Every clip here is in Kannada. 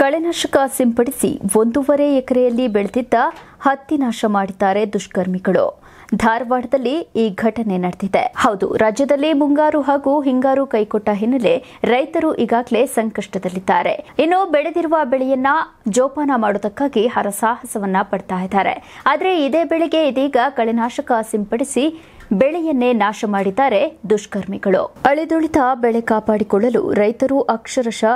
ಕಳೆನಾಶಕ ಸಿಂಪಡಿಸಿ ಒಂದೂವರೆ ಎಕರೆಯಲ್ಲಿ ಬೆಳೆದಿದ್ದ ಹತ್ತಿ ನಾಶ ಮಾಡಿದ್ದಾರೆ ದುಷ್ಕರ್ಮಿಗಳು ಧಾರವಾಡದಲ್ಲಿ ಈ ಘಟನೆ ನಡೆದಿದೆ ಹೌದು ರಾಜ್ಯದಲ್ಲಿ ಮುಂಗಾರು ಹಾಗೂ ಹಿಂಗಾರು ಕೈಕೊಟ್ಟ ಹಿನ್ನೆಲೆ ರೈತರು ಈಗಾಗಲೇ ಸಂಕಷ್ಟದಲ್ಲಿದ್ದಾರೆ ಇನ್ನು ಬೆಳೆದಿರುವ ಬೆಳೆಯನ್ನ ಜೋಪಾನ ಮಾಡೋದಕ್ಕಾಗಿ ಹರಸಾಹಸವನ್ನ ಪಡ್ತಾ ಇದ್ದಾರೆ ಆದರೆ ಇದೇ ಬೆಳೆಗೆ ಇದೀಗ ಕಳೆನಾಶಕ ಸಿಂಪಡಿಸಿ ಬೆಳೆಯನ್ನೇ ನಾಶ ಮಾಡಿದ್ದಾರೆ ದುಷ್ಕರ್ಮಿಗಳು ಅಳಿದುಳಿತ ಬೆಳೆ ಕಾಪಾಡಿಕೊಳ್ಳಲು ರೈತರು ಅಕ್ಷರಶಃ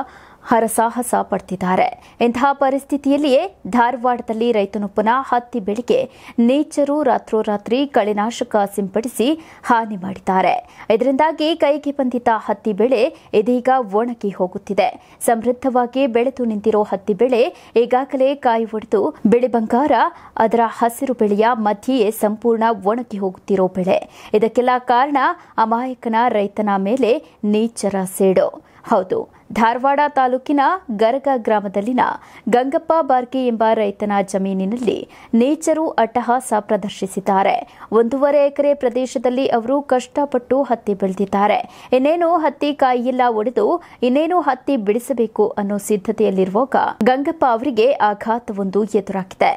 ಹರಸಾಹಸ ಪಡ್ತಿದ್ದಾರೆ ಇಂತಹ ಪರಿಸ್ಥಿತಿಯಲ್ಲಿಯೇ ಧಾರವಾಡದಲ್ಲಿ ರೈತನೊಬ್ಬನ ಹತ್ತಿ ಬೆಳೆಗೆ ನೇಚರು ರಾತ್ರೋರಾತ್ರಿ ಕಳೆನಾಶಕ ಸಿಂಪಡಿಸಿ ಹಾನಿ ಮಾಡಿದ್ದಾರೆ ಇದರಿಂದಾಗಿ ಕೈಗೆ ಬಂದಿದ್ದ ಹತ್ತಿ ಬೆಳೆ ಇದೀಗ ಒಣಗಿ ಹೋಗುತ್ತಿದೆ ಸಮೃದ್ಧವಾಗಿ ಬೆಳೆದು ನಿಂತಿರೋ ಹತ್ತಿ ಬೆಳೆ ಈಗಾಗಲೇ ಕಾಯಿ ಒಡೆದು ಬಿಳಿ ಬಂಗಾರ ಅದರ ಹಸಿರು ಬೆಳೆಯ ಮಧ್ಯೆಯೇ ಸಂಪೂರ್ಣ ಒಣಗಿ ಹೋಗುತ್ತಿರೋ ಬೆಳೆ ಇದಕ್ಕೆಲ್ಲ ಕಾರಣ ಅಮಾಯಕನ ರೈತನ ಮೇಲೆ ನೇಚರ ಸೇಡು ಹೌದು ಧಾರವಾಡ ತಾಲೂಕಿನ ಗರಗ ಗ್ರಾಮದಲ್ಲಿನ ಗಂಗಪ್ಪ ಬಾರ್ಕಿ ಎಂಬ ರೈತನ ಜಮೀನಿನಲ್ಲಿ ನೇಚರು ಅಟ್ಟಹಾಸ ಪ್ರದರ್ಶಿಸಿದ್ದಾರೆ ಒಂದೂವರೆ ಎಕರೆ ಪ್ರದೇಶದಲ್ಲಿ ಅವರು ಕಷ್ಟಪಟ್ಟು ಹತ್ತಿ ಬೆಳೆದಿದ್ದಾರೆ ಇನ್ನೇನು ಹತ್ತಿ ಕಾಯಿಯೆಲ್ಲ ಒಡೆದು ಇನ್ನೇನು ಹತ್ತಿ ಬಿಡಿಸಬೇಕು ಅನ್ನೋ ಸಿದ್ಧತೆಯಲ್ಲಿರುವಾಗ ಗಂಗಪ್ಪ ಅವರಿಗೆ ಆಘಾತವೊಂದು ಎದುರಾಗಿದೆ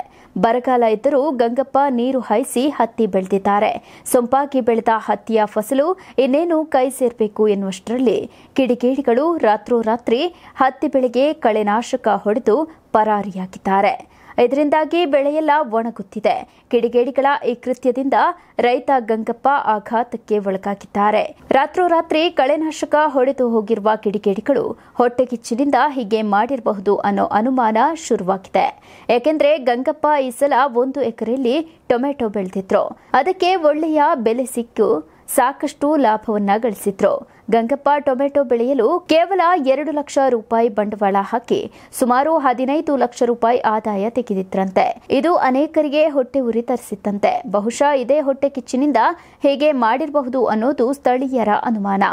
ಬರಗಾಲ ಇದ್ದರೂ ಗಂಗಪ್ಪ ನೀರು ಹಾಯಿಸಿ ಹತ್ತಿ ಬೆಳೆದಿದ್ದಾರೆ ಸೊಂಪಾಗಿ ಬೆಳೆದ ಹತ್ತಿಯ ಫಸಲು ಇನ್ನೇನು ಕೈ ಸೇರಬೇಕು ಎನ್ನುವಷ್ಟರಲ್ಲಿ ಕಿಡಿಗೇಡಿಗಳು ರಾತ್ರೋ ರಾತ್ರಿ ಹತ್ತಿ ಬೆಳೆಗೆ ಕಳೆನಾಶಕ ಹೊಡೆದು ಪರಾರಿಯಾಗಿದ್ದಾರೆ ಇದರಿಂದಾಗಿ ಬೆಳೆಯೆಲ್ಲ ಒಣಗುತ್ತಿದೆ ಕಿಡಿಗೇಡಿಗಳ ಈ ಕೃತ್ಯದಿಂದ ರೈತ ಗಂಗಪ್ಪ ಆಘಾತಕ್ಕೆ ಒಳಗಾಗಿದ್ದಾರೆ ರಾತ್ರೋರಾತ್ರಿ ಕಳೆನಾಶಕ ಹೊಡೆದು ಹೋಗಿರುವ ಕಿಡಿಗೇಡಿಗಳು ಹೊಟ್ಟೆಗಿಚ್ಚಿನಿಂದ ಹೀಗೆ ಮಾಡಿರಬಹುದು ಅನ್ನೋ ಅನುಮಾನ ಶುರುವಾಗಿದೆ ಯಾಕೆಂದ್ರೆ ಗಂಗಪ್ಪ ಈ ಸಲ ಒಂದು ಎಕರೆಯಲ್ಲಿ ಟೊಮೆಟೊ ಬೆಳೆದಿದ್ರು ಅದಕ್ಕೆ ಒಳ್ಳೆಯ ಬೆಲೆ ಸಿಕ್ಕು ಸಾಕಷ್ಟು ಲಾಭವನ್ನ ಗಳಿಸಿದ್ರು ಗಂಗಪ್ಪ ಟೊಮೆಟೊ ಬೆಳೆಯಲು ಕೇವಲ ಎರಡು ಲಕ್ಷ ರೂಪಾಯಿ ಬಂಡವಾಳ ಹಾಕಿ ಸುಮಾರು ಹದಿನೈದು ಲಕ್ಷ ರೂಪಾಯಿ ಆದಾಯ ತೆಗೆದಿದ್ರಂತೆ ಇದು ಅನೇಕರಿಗೆ ಹೊಟ್ಟೆ ಉರಿ ತರಿಸಿತ್ತಂತೆ ಬಹುಶಃ ಇದೇ ಹೊಟ್ಟೆ ಕಿಚ್ಚಿನಿಂದ ಹೇಗೆ ಮಾಡಿರಬಹುದು ಅನ್ನೋದು ಸ್ಥಳೀಯರ ಅನುಮಾನ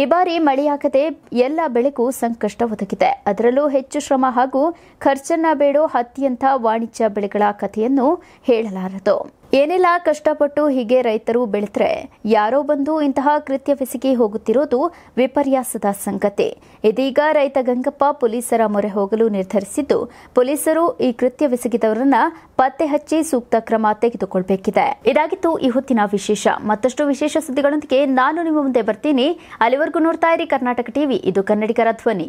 ಈ ಬಾರಿ ಮಳೆಯಾಗದೆ ಎಲ್ಲ ಬೆಳೆಗೂ ಸಂಕಷ್ಟ ಒದಗಿದೆ ಅದರಲ್ಲೂ ಹೆಚ್ಚು ಶ್ರಮ ಹಾಗೂ ಖರ್ಚನ್ನ ಬೇಡೋ ಹತ್ತಿಯಂಥ ವಾಣಿಜ್ಯ ಬೆಳೆಗಳ ಕಥೆಯನ್ನು ಹೇಳಲಾರದು ಏನೆಲ್ಲ ಕಷ್ಟಪಟ್ಟು ಹೀಗೆ ರೈತರು ಬೆಳೆದ್ರೆ ಯಾರೋ ಬಂದು ಇಂತಹ ಕೃತ್ಯವೆಸಗಿ ಹೋಗುತ್ತಿರೋದು ವಿಪರ್ಯಾಸದ ಸಂಗತಿ ಇದೀಗ ರೈತ ಗಂಗಪ್ಪ ಪೊಲೀಸರ ಮೊರೆ ಹೋಗಲು ನಿರ್ಧರಿಸಿದ್ದು ಪೊಲೀಸರು ಈ ಕೃತ್ಯವೆಸಗಿದವರನ್ನ ಪತ್ತೆ ಹಚ್ಚಿ ಸೂಕ್ತ ಕ್ರಮ ತೆಗೆದುಕೊಳ್ಳಬೇಕಿದೆ ಇದಾಗಿತ್ತು ಈ ಹೊತ್ತಿನ ವಿಶೇಷ ಮತ್ತಷ್ಟು ವಿಶೇಷ ಸುದ್ದಿಗಳೊಂದಿಗೆ ನಾನು ನಿಮ್ಮ ಮುಂದೆ ಬರ್ತೀನಿ ಅಲ್ಲಿವರೆಗೂ ನೋಡ್ತಾ ಇರಿ ಕರ್ನಾಟಕ ಟಿವಿ ಇದು ಕನ್ನಡಿಗರ ಧ್ವನಿ